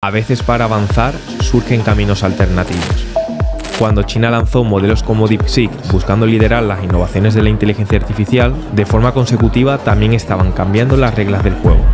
A veces para avanzar surgen caminos alternativos. Cuando China lanzó modelos como DeepSeek buscando liderar las innovaciones de la inteligencia artificial, de forma consecutiva también estaban cambiando las reglas del juego.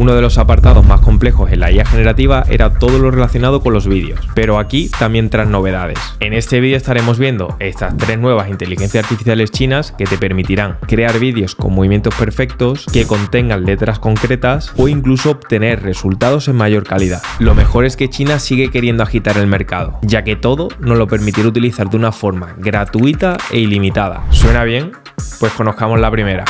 Uno de los apartados más complejos en la IA generativa era todo lo relacionado con los vídeos, pero aquí también tras novedades. En este vídeo estaremos viendo estas tres nuevas inteligencias artificiales chinas que te permitirán crear vídeos con movimientos perfectos, que contengan letras concretas o incluso obtener resultados en mayor calidad. Lo mejor es que China sigue queriendo agitar el mercado, ya que todo nos lo permitirá utilizar de una forma gratuita e ilimitada. ¿Suena bien? Pues conozcamos la primera.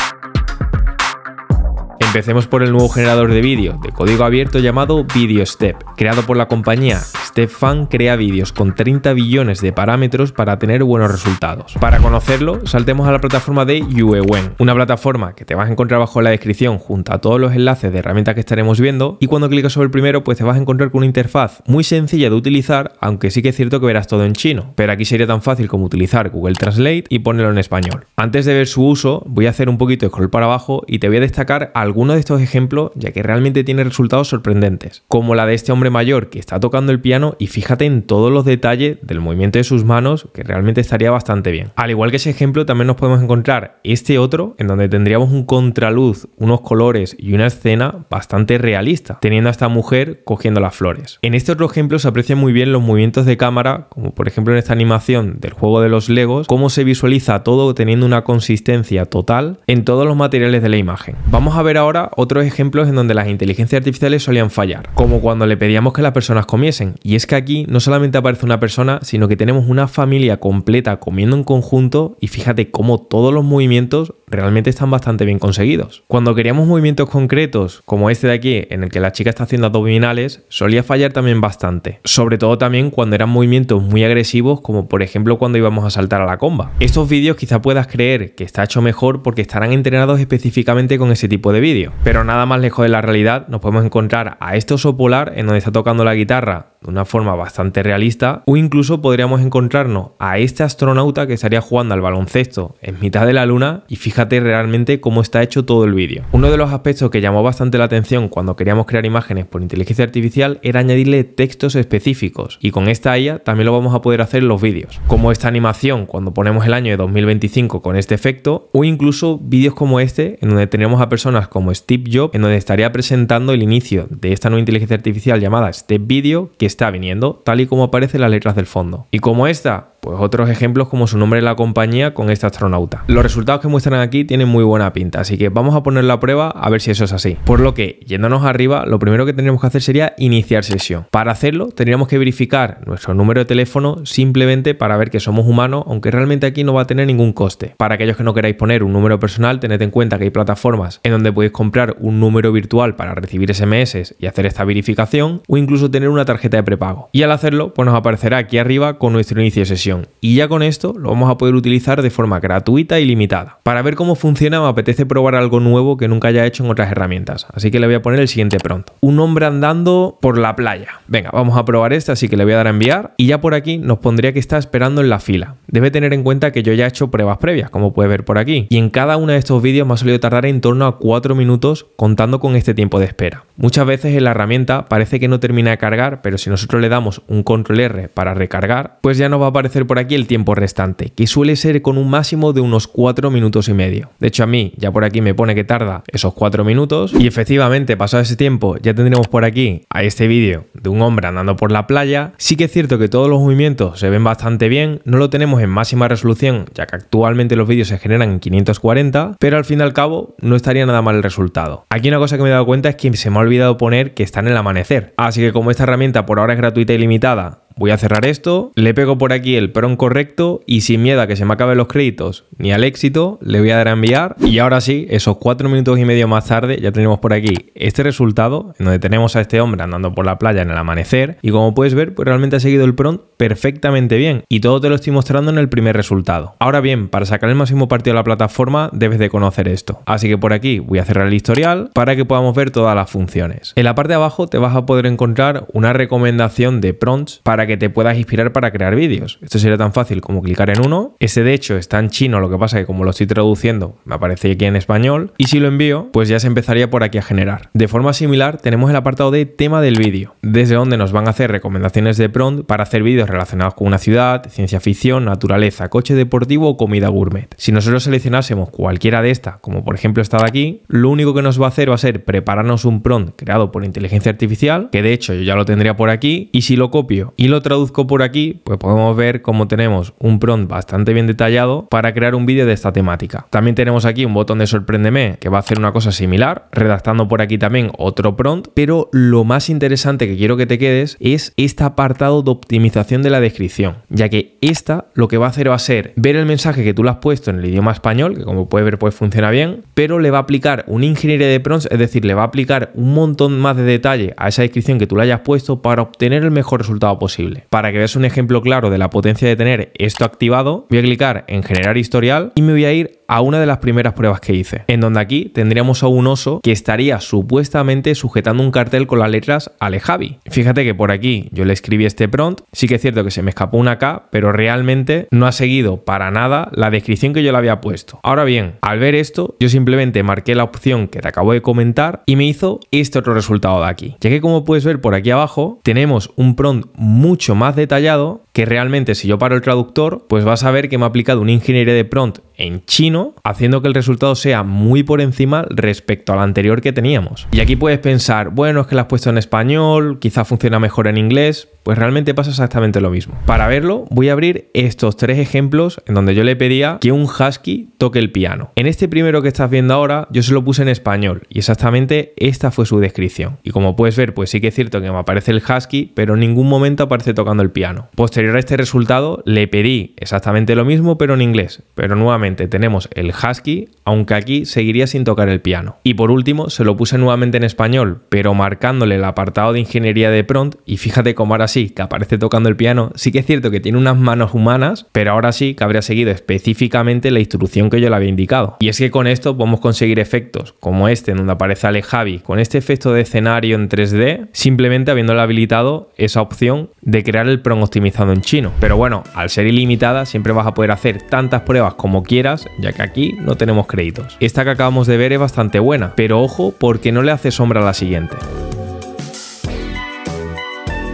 Empecemos por el nuevo generador de vídeo, de código abierto llamado VideoStep, creado por la compañía. StepFan crea vídeos con 30 billones de parámetros para tener buenos resultados. Para conocerlo, saltemos a la plataforma de Yuewen, una plataforma que te vas a encontrar abajo en la descripción junto a todos los enlaces de herramientas que estaremos viendo y cuando clicas sobre el primero pues te vas a encontrar con una interfaz muy sencilla de utilizar, aunque sí que es cierto que verás todo en chino, pero aquí sería tan fácil como utilizar Google Translate y ponerlo en español. Antes de ver su uso, voy a hacer un poquito de scroll para abajo y te voy a destacar algunos de estos ejemplos, ya que realmente tiene resultados sorprendentes, como la de este hombre mayor que está tocando el piano y fíjate en todos los detalles del movimiento de sus manos, que realmente estaría bastante bien. Al igual que ese ejemplo, también nos podemos encontrar este otro, en donde tendríamos un contraluz, unos colores y una escena bastante realista, teniendo a esta mujer cogiendo las flores. En este otro ejemplo se aprecia muy bien los movimientos de cámara, como por ejemplo en esta animación del juego de los Legos, cómo se visualiza todo teniendo una consistencia total en todos los materiales de la imagen. Vamos a ver ahora ahora otros ejemplos en donde las inteligencias artificiales solían fallar, como cuando le pedíamos que las personas comiesen. Y es que aquí no solamente aparece una persona, sino que tenemos una familia completa comiendo en conjunto y fíjate cómo todos los movimientos realmente están bastante bien conseguidos. Cuando queríamos movimientos concretos, como este de aquí, en el que la chica está haciendo abdominales, solía fallar también bastante. Sobre todo también cuando eran movimientos muy agresivos, como por ejemplo cuando íbamos a saltar a la comba. Estos vídeos quizá puedas creer que está hecho mejor porque estarán entrenados específicamente con ese tipo de vídeo. Pero nada más lejos de la realidad, nos podemos encontrar a este oso polar en donde está tocando la guitarra de una forma bastante realista, o incluso podríamos encontrarnos a este astronauta que estaría jugando al baloncesto en mitad de la luna y fíjate realmente cómo está hecho todo el vídeo. Uno de los aspectos que llamó bastante la atención cuando queríamos crear imágenes por inteligencia artificial era añadirle textos específicos y con esta IA también lo vamos a poder hacer en los vídeos, como esta animación cuando ponemos el año de 2025 con este efecto o incluso vídeos como este en donde tenemos a personas como Steve Jobs en donde estaría presentando el inicio de esta nueva inteligencia artificial llamada Step Video que está viniendo, tal y como aparecen las letras del fondo. Y como esta pues otros ejemplos como su nombre de la compañía con este astronauta. Los resultados que muestran aquí tienen muy buena pinta, así que vamos a poner la prueba a ver si eso es así. Por lo que, yéndonos arriba, lo primero que tenemos que hacer sería iniciar sesión. Para hacerlo, tendríamos que verificar nuestro número de teléfono simplemente para ver que somos humanos, aunque realmente aquí no va a tener ningún coste. Para aquellos que no queráis poner un número personal, tened en cuenta que hay plataformas en donde podéis comprar un número virtual para recibir SMS y hacer esta verificación, o incluso tener una tarjeta de prepago. Y al hacerlo, pues nos aparecerá aquí arriba con nuestro inicio de sesión y ya con esto lo vamos a poder utilizar de forma gratuita y limitada. Para ver cómo funciona me apetece probar algo nuevo que nunca haya hecho en otras herramientas, así que le voy a poner el siguiente pronto. Un hombre andando por la playa. Venga, vamos a probar este, así que le voy a dar a enviar y ya por aquí nos pondría que está esperando en la fila. Debe tener en cuenta que yo ya he hecho pruebas previas, como puede ver por aquí, y en cada uno de estos vídeos me ha solido tardar en torno a 4 minutos contando con este tiempo de espera. Muchas veces en la herramienta parece que no termina de cargar, pero si nosotros le damos un control R para recargar, pues ya nos va a aparecer por aquí el tiempo restante, que suele ser con un máximo de unos 4 minutos y medio. De hecho, a mí ya por aquí me pone que tarda esos 4 minutos y efectivamente, pasado ese tiempo, ya tendremos por aquí a este vídeo de un hombre andando por la playa. Sí que es cierto que todos los movimientos se ven bastante bien, no lo tenemos en máxima resolución, ya que actualmente los vídeos se generan en 540, pero al fin y al cabo no estaría nada mal el resultado. Aquí una cosa que me he dado cuenta es que se me ha olvidado poner que está en el amanecer, así que como esta herramienta por ahora es gratuita y limitada voy a cerrar esto, le pego por aquí el PRON correcto y sin miedo a que se me acaben los créditos ni al éxito, le voy a dar a enviar. Y ahora sí, esos cuatro minutos y medio más tarde, ya tenemos por aquí este resultado, en donde tenemos a este hombre andando por la playa en el amanecer. Y como puedes ver, pues realmente ha seguido el prompt perfectamente bien. Y todo te lo estoy mostrando en el primer resultado. Ahora bien, para sacar el máximo partido de la plataforma, debes de conocer esto. Así que por aquí voy a cerrar el historial para que podamos ver todas las funciones. En la parte de abajo te vas a poder encontrar una recomendación de prompts para que que te puedas inspirar para crear vídeos. Esto sería tan fácil como clicar en uno. Ese de hecho está en chino, lo que pasa que como lo estoy traduciendo, me aparece aquí en español. Y si lo envío, pues ya se empezaría por aquí a generar. De forma similar, tenemos el apartado de tema del vídeo, desde donde nos van a hacer recomendaciones de prompt para hacer vídeos relacionados con una ciudad, ciencia ficción, naturaleza, coche deportivo o comida gourmet. Si nosotros seleccionásemos cualquiera de estas, como por ejemplo esta de aquí, lo único que nos va a hacer va a ser prepararnos un prompt creado por inteligencia artificial, que de hecho yo ya lo tendría por aquí, y si lo copio y lo traduzco por aquí, pues podemos ver cómo tenemos un prompt bastante bien detallado para crear un vídeo de esta temática. También tenemos aquí un botón de sorpréndeme que va a hacer una cosa similar, redactando por aquí también otro prompt, pero lo más interesante que quiero que te quedes es este apartado de optimización de la descripción, ya que esta lo que va a hacer va a ser ver el mensaje que tú le has puesto en el idioma español, que como puedes ver pues funciona bien, pero le va a aplicar un ingeniero de prompts, es decir, le va a aplicar un montón más de detalle a esa descripción que tú le hayas puesto para obtener el mejor resultado posible. Para que veas un ejemplo claro de la potencia de tener esto activado, voy a clicar en generar historial y me voy a ir a una de las primeras pruebas que hice, en donde aquí tendríamos a un oso que estaría supuestamente sujetando un cartel con las letras Alejavi. Fíjate que por aquí yo le escribí este prompt, sí que es cierto que se me escapó una K, pero realmente no ha seguido para nada la descripción que yo le había puesto. Ahora bien, al ver esto, yo simplemente marqué la opción que te acabo de comentar y me hizo este otro resultado de aquí. Ya que como puedes ver por aquí abajo, tenemos un prompt mucho más detallado que realmente si yo paro el traductor, pues vas a ver que me ha aplicado un ingeniería de prompt en chino haciendo que el resultado sea muy por encima respecto al anterior que teníamos. Y aquí puedes pensar, bueno, es que lo has puesto en español, quizá funciona mejor en inglés, pues realmente pasa exactamente lo mismo. Para verlo, voy a abrir estos tres ejemplos en donde yo le pedía que un husky toque el piano. En este primero que estás viendo ahora, yo se lo puse en español y exactamente esta fue su descripción. Y como puedes ver, pues sí que es cierto que me aparece el husky, pero en ningún momento aparece tocando el piano. Posterior a este resultado, le pedí exactamente lo mismo, pero en inglés. Pero nuevamente tenemos el Husky, aunque aquí seguiría sin tocar el piano. Y por último, se lo puse nuevamente en español, pero marcándole el apartado de ingeniería de prompt, y fíjate cómo ahora sí, que aparece tocando el piano, sí que es cierto que tiene unas manos humanas, pero ahora sí que habría seguido específicamente la instrucción que yo le había indicado. Y es que con esto podemos conseguir efectos como este, en donde aparece Ale Javi, con este efecto de escenario en 3D, simplemente habiéndole habilitado esa opción de crear el prompt optimizado en chino. Pero bueno, al ser ilimitada, siempre vas a poder hacer tantas pruebas como quieras, ya que aquí no tenemos créditos. Esta que acabamos de ver es bastante buena, pero ojo porque no le hace sombra a la siguiente.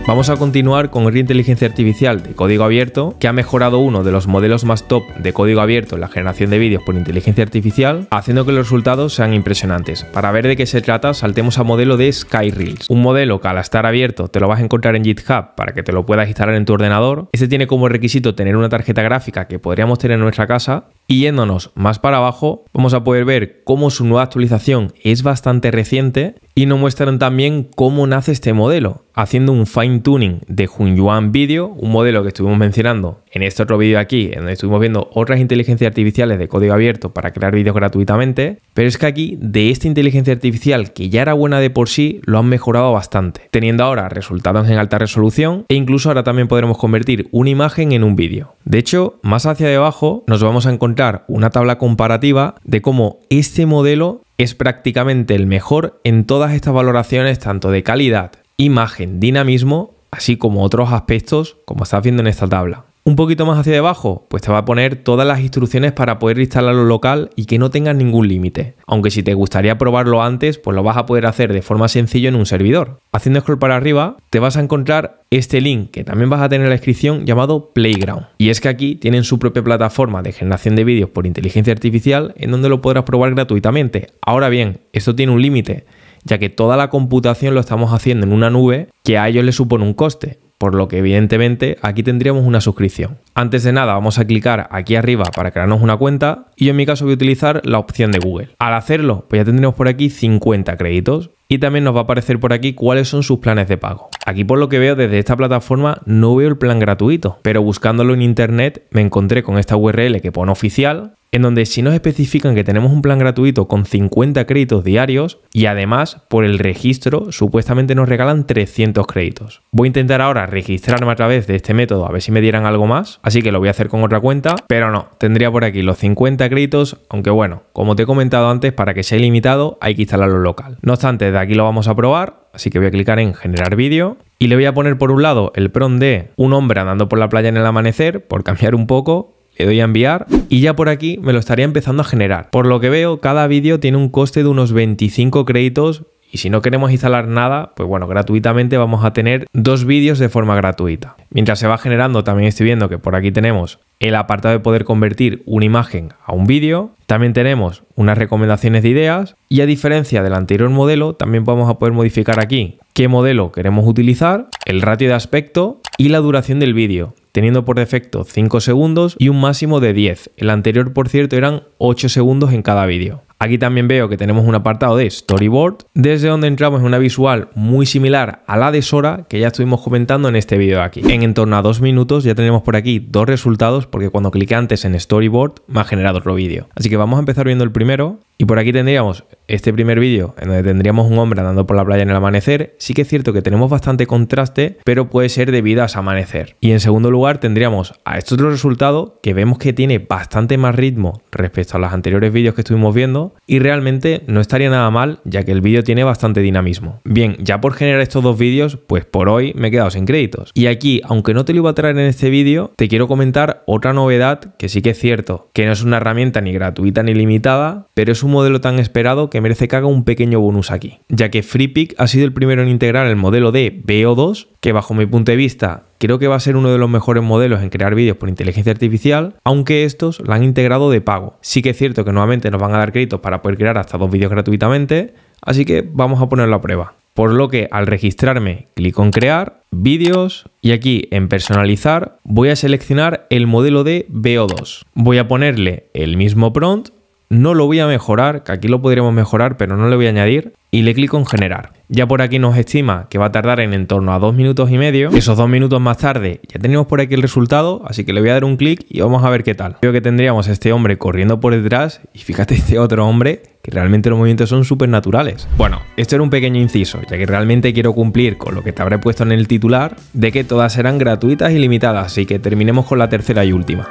Vamos a continuar con el Inteligencia Artificial de código abierto, que ha mejorado uno de los modelos más top de código abierto en la generación de vídeos por inteligencia artificial, haciendo que los resultados sean impresionantes. Para ver de qué se trata, saltemos a modelo de Skyreels, un modelo que al estar abierto te lo vas a encontrar en GitHub para que te lo puedas instalar en tu ordenador. Este tiene como requisito tener una tarjeta gráfica que podríamos tener en nuestra casa y yéndonos más para abajo, vamos a poder ver cómo su nueva actualización es bastante reciente y nos muestran también cómo nace este modelo, haciendo un fine tuning de Junyuan Video, un modelo que estuvimos mencionando en este otro vídeo aquí, en donde estuvimos viendo otras inteligencias artificiales de código abierto para crear vídeos gratuitamente, pero es que aquí de esta inteligencia artificial que ya era buena de por sí, lo han mejorado bastante, teniendo ahora resultados en alta resolución e incluso ahora también podremos convertir una imagen en un vídeo. De hecho, más hacia debajo, nos vamos a encontrar una tabla comparativa de cómo este modelo es prácticamente el mejor en todas estas valoraciones, tanto de calidad, imagen, dinamismo, así como otros aspectos, como estás viendo en esta tabla. Un poquito más hacia debajo, pues te va a poner todas las instrucciones para poder instalarlo local y que no tengas ningún límite. Aunque si te gustaría probarlo antes, pues lo vas a poder hacer de forma sencilla en un servidor. Haciendo scroll para arriba, te vas a encontrar este link que también vas a tener en la descripción llamado Playground. Y es que aquí tienen su propia plataforma de generación de vídeos por inteligencia artificial en donde lo podrás probar gratuitamente. Ahora bien, esto tiene un límite ya que toda la computación lo estamos haciendo en una nube que a ellos les supone un coste por lo que evidentemente aquí tendríamos una suscripción. Antes de nada vamos a clicar aquí arriba para crearnos una cuenta y yo en mi caso voy a utilizar la opción de Google. Al hacerlo pues ya tendremos por aquí 50 créditos y también nos va a aparecer por aquí cuáles son sus planes de pago. Aquí por lo que veo desde esta plataforma no veo el plan gratuito, pero buscándolo en internet me encontré con esta URL que pone oficial en donde si nos especifican que tenemos un plan gratuito con 50 créditos diarios y además por el registro supuestamente nos regalan 300 créditos. Voy a intentar ahora registrarme a través de este método a ver si me dieran algo más, así que lo voy a hacer con otra cuenta, pero no, tendría por aquí los 50 créditos, aunque bueno, como te he comentado antes, para que sea limitado hay que instalarlo local. No obstante, de aquí lo vamos a probar, así que voy a clicar en generar vídeo y le voy a poner por un lado el prompt de un hombre andando por la playa en el amanecer, por cambiar un poco, le doy a enviar y ya por aquí me lo estaría empezando a generar. Por lo que veo, cada vídeo tiene un coste de unos 25 créditos y si no queremos instalar nada, pues bueno, gratuitamente vamos a tener dos vídeos de forma gratuita. Mientras se va generando, también estoy viendo que por aquí tenemos el apartado de poder convertir una imagen a un vídeo. También tenemos unas recomendaciones de ideas y a diferencia del anterior modelo, también vamos a poder modificar aquí qué modelo queremos utilizar, el ratio de aspecto y la duración del vídeo teniendo por defecto 5 segundos y un máximo de 10. El anterior, por cierto, eran 8 segundos en cada vídeo. Aquí también veo que tenemos un apartado de storyboard, desde donde entramos en una visual muy similar a la de Sora que ya estuvimos comentando en este vídeo aquí. En en torno a dos minutos ya tenemos por aquí dos resultados porque cuando cliqué antes en storyboard me ha generado otro vídeo. Así que vamos a empezar viendo el primero. Y por aquí tendríamos este primer vídeo en donde tendríamos un hombre andando por la playa en el amanecer. Sí que es cierto que tenemos bastante contraste, pero puede ser debido a ese amanecer. Y en segundo lugar tendríamos a este otro resultado que vemos que tiene bastante más ritmo respecto a los anteriores vídeos que estuvimos viendo y realmente no estaría nada mal ya que el vídeo tiene bastante dinamismo. Bien, ya por generar estos dos vídeos, pues por hoy me he quedado sin créditos. Y aquí, aunque no te lo iba a traer en este vídeo, te quiero comentar otra novedad que sí que es cierto, que no es una herramienta ni gratuita ni limitada, pero es un modelo tan esperado que merece que haga un pequeño bonus aquí, ya que FreePic ha sido el primero en integrar el modelo de BO2, que bajo mi punto de vista creo que va a ser uno de los mejores modelos en crear vídeos por inteligencia artificial, aunque estos la han integrado de pago. Sí que es cierto que nuevamente nos van a dar créditos para poder crear hasta dos vídeos gratuitamente, así que vamos a ponerlo a prueba. Por lo que al registrarme, clic en crear, vídeos y aquí en personalizar voy a seleccionar el modelo de BO2. Voy a ponerle el mismo prompt no lo voy a mejorar, que aquí lo podríamos mejorar, pero no le voy a añadir, y le clico en generar. Ya por aquí nos estima que va a tardar en, en torno a dos minutos y medio. esos dos minutos más tarde ya tenemos por aquí el resultado, así que le voy a dar un clic y vamos a ver qué tal. Veo que tendríamos este hombre corriendo por detrás y fíjate este otro hombre que realmente los movimientos son súper naturales. Bueno, esto era un pequeño inciso, ya que realmente quiero cumplir con lo que te habré puesto en el titular de que todas serán gratuitas y limitadas, así que terminemos con la tercera y última.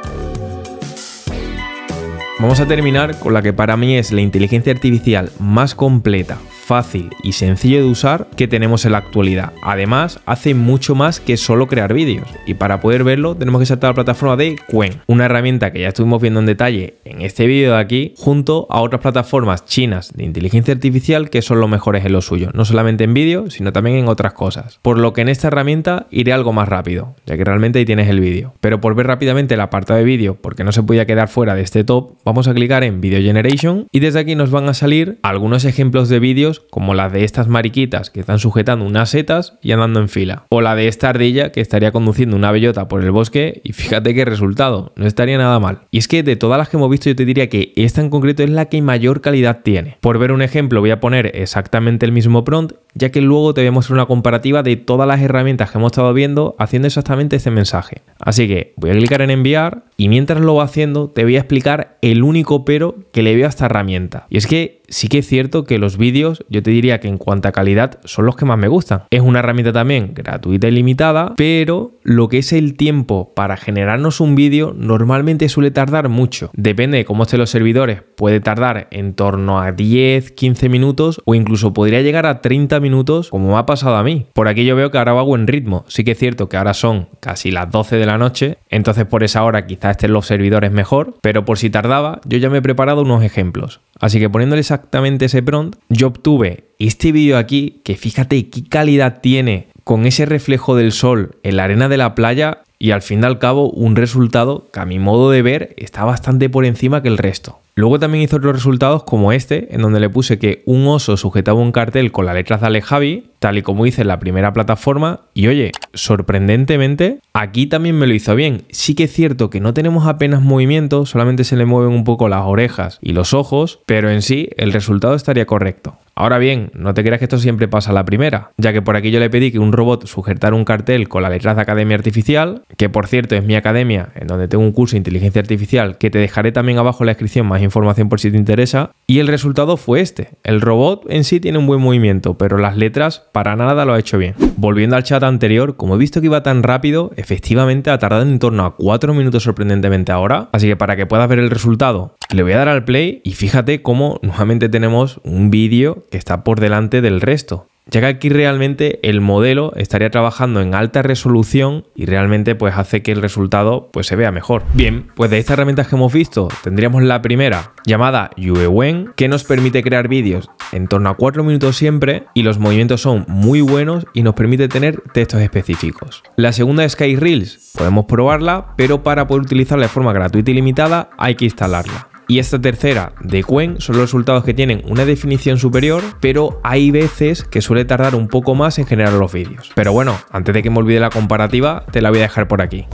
Vamos a terminar con la que para mí es la inteligencia artificial más completa, fácil y sencillo de usar que tenemos en la actualidad. Además, hace mucho más que solo crear vídeos y para poder verlo tenemos que saltar a la plataforma de Quen, una herramienta que ya estuvimos viendo en detalle en este vídeo de aquí, junto a otras plataformas chinas de inteligencia artificial que son los mejores en lo suyo, no solamente en vídeo, sino también en otras cosas. Por lo que en esta herramienta iré algo más rápido, ya que realmente ahí tienes el vídeo. Pero por ver rápidamente la parte de vídeo, porque no se podía quedar fuera de este top, vamos a clicar en Video Generation y desde aquí nos van a salir algunos ejemplos de vídeos como las de estas mariquitas que están sujetando unas setas y andando en fila, o la de esta ardilla que estaría conduciendo una bellota por el bosque y fíjate qué resultado, no estaría nada mal. Y es que de todas las que hemos visto yo te diría que esta en concreto es la que mayor calidad tiene. Por ver un ejemplo voy a poner exactamente el mismo prompt, ya que luego te voy a mostrar una comparativa de todas las herramientas que hemos estado viendo haciendo exactamente este mensaje. Así que voy a clicar en enviar y mientras lo va haciendo te voy a explicar el único pero que le veo a esta herramienta. Y es que sí que es cierto que los vídeos, yo te diría que en cuanto a calidad, son los que más me gustan. Es una herramienta también gratuita y limitada, pero lo que es el tiempo para generarnos un vídeo normalmente suele tardar mucho. Depende de cómo estén los servidores, puede tardar en torno a 10, 15 minutos o incluso podría llegar a 30 minutos, como me ha pasado a mí. Por aquí yo veo que ahora va buen ritmo. Sí que es cierto que ahora son casi las 12 de la noche, entonces por esa hora quizás estén los servidores mejor, pero por si tardaba, yo ya me he preparado unos ejemplos. Así que poniéndole exactamente ese prompt, yo obtuve este vídeo aquí, que fíjate qué calidad tiene con ese reflejo del sol en la arena de la playa y al fin y al cabo un resultado que a mi modo de ver está bastante por encima que el resto. Luego también hizo otros resultados como este, en donde le puse que un oso sujetaba un cartel con la letra Dale Javi, tal y como hice en la primera plataforma, y oye, sorprendentemente, aquí también me lo hizo bien. Sí que es cierto que no tenemos apenas movimiento, solamente se le mueven un poco las orejas y los ojos, pero en sí el resultado estaría correcto. Ahora bien, no te creas que esto siempre pasa a la primera, ya que por aquí yo le pedí que un robot sujetara un cartel con la letras de Academia Artificial, que por cierto es mi academia, en donde tengo un curso de inteligencia artificial que te dejaré también abajo en la descripción más información por si te interesa, y el resultado fue este. El robot en sí tiene un buen movimiento, pero las letras para nada lo ha hecho bien. Volviendo al chat anterior, como he visto que iba tan rápido, efectivamente ha tardado en torno a 4 minutos sorprendentemente ahora, así que para que puedas ver el resultado le voy a dar al play y fíjate cómo nuevamente tenemos un vídeo que está por delante del resto ya que aquí realmente el modelo estaría trabajando en alta resolución y realmente pues hace que el resultado pues se vea mejor. Bien, pues de estas herramientas que hemos visto tendríamos la primera llamada UEWEN que nos permite crear vídeos en torno a 4 minutos siempre y los movimientos son muy buenos y nos permite tener textos específicos. La segunda es Reels, podemos probarla pero para poder utilizarla de forma gratuita y limitada hay que instalarla y esta tercera de Quen son los resultados que tienen una definición superior, pero hay veces que suele tardar un poco más en generar los vídeos. Pero bueno, antes de que me olvide la comparativa, te la voy a dejar por aquí.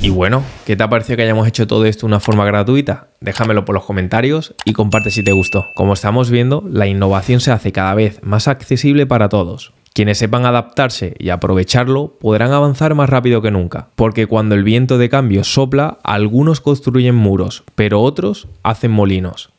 Y bueno, ¿qué te ha parecido que hayamos hecho todo esto de una forma gratuita? Déjamelo por los comentarios y comparte si te gustó. Como estamos viendo, la innovación se hace cada vez más accesible para todos. Quienes sepan adaptarse y aprovecharlo podrán avanzar más rápido que nunca, porque cuando el viento de cambio sopla, algunos construyen muros, pero otros hacen molinos.